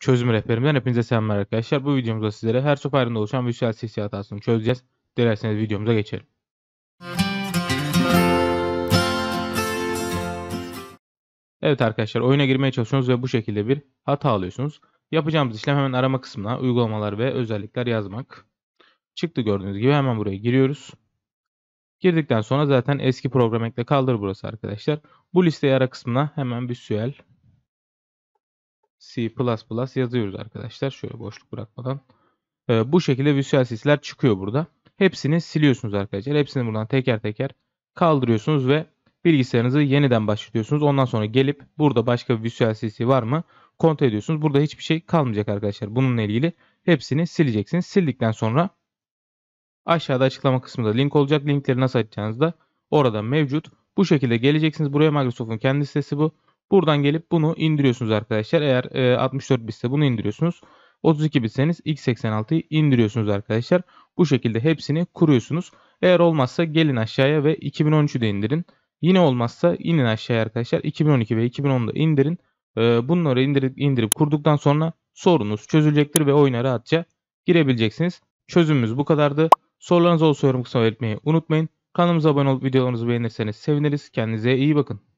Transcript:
çözüm rehberimden hepinize selamlar arkadaşlar. Bu videomuzda sizlere her top ayrımda oluşan visual CC hatasını çözeceğiz. Dilerseniz videomuza geçelim. Evet arkadaşlar oyuna girmeye çalışıyorsunuz ve bu şekilde bir hata alıyorsunuz. Yapacağımız işlem hemen arama kısmına uygulamalar ve özellikler yazmak. Çıktı gördüğünüz gibi hemen buraya giriyoruz. Girdikten sonra zaten eski program ekle kaldır burası arkadaşlar. Bu listeyi ara kısmına hemen bir süel C++ yazıyoruz arkadaşlar. Şöyle boşluk bırakmadan. Ee, bu şekilde visual sisler çıkıyor burada. Hepsini siliyorsunuz arkadaşlar. Hepsini buradan teker teker kaldırıyorsunuz ve bilgisayarınızı yeniden başlatıyorsunuz. Ondan sonra gelip burada başka bir visual CC var mı kontrol ediyorsunuz. Burada hiçbir şey kalmayacak arkadaşlar. Bununla ilgili hepsini sileceksiniz. Sildikten sonra aşağıda açıklama kısmında link olacak. Linkleri nasıl açacağınız da orada mevcut. Bu şekilde geleceksiniz. Buraya Microsoft'un kendi sitesi bu. Buradan gelip bunu indiriyorsunuz arkadaşlar. Eğer e, 64 bitse bunu indiriyorsunuz. 32 bitseniz x86'yı indiriyorsunuz arkadaşlar. Bu şekilde hepsini kuruyorsunuz. Eğer olmazsa gelin aşağıya ve 2013'ü de indirin. Yine olmazsa inin aşağıya arkadaşlar. 2012 ve 2010'da indirin. E, bunları indirip, indirip kurduktan sonra sorunuz çözülecektir ve oyuna rahatça girebileceksiniz. Çözümümüz bu kadardı. Sorularınız olsa yorum kısmına belirtmeyi unutmayın. Kanalımıza abone olup videolarımızı beğenirseniz seviniriz. Kendinize iyi bakın.